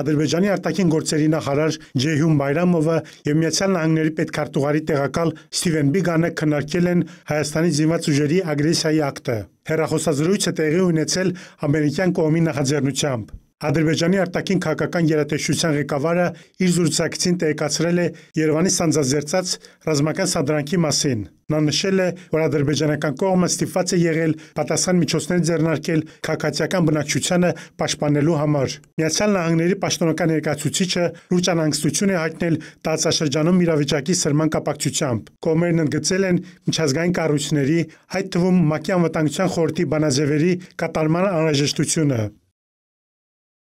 Ադրբեջանի արտաքին գործերի նախարար Ջեհյուն Բայրամովը եւ Միացյալ Նահանգների պետքարտուղարի տեղակալ Սթիվեն Բիգանը քննարկել են Հայաստանի զինված ուժերի ագրեսիայի ակտը։ Հերախոսազրույցը տեղի ունեցել ամերիկյան կողմի նախաձեռնությամբ։ Ադրբեջանի արտաքին քաղաքական գերատեսչության ղեկավարը իր զրուցակցին տեղեկացրել է Երևանի սանձազերծած ռազմական սադրանքի մասին։ Նա նշել է, որ ադրբեջանական կողմը ստիպված է եղել պատասխան միջոցներ ձեռնարկել քաղաքացիական բնակչությանը պաշտպանելու համար։ Միացյալ Նահանգների պաշտոնական ներկայացուցիչը լուրջ անհանգստություն է հայտնել տարածաշրջանում իրավիճակի սրման կապակցությամբ։ Կողմերն ընդգծել են միջազգային կառույցների, այդ թվում ՄԱԿ-ի անվտանգության խորհրդի բանաձևերի կատարման անհրաժեշտությունը։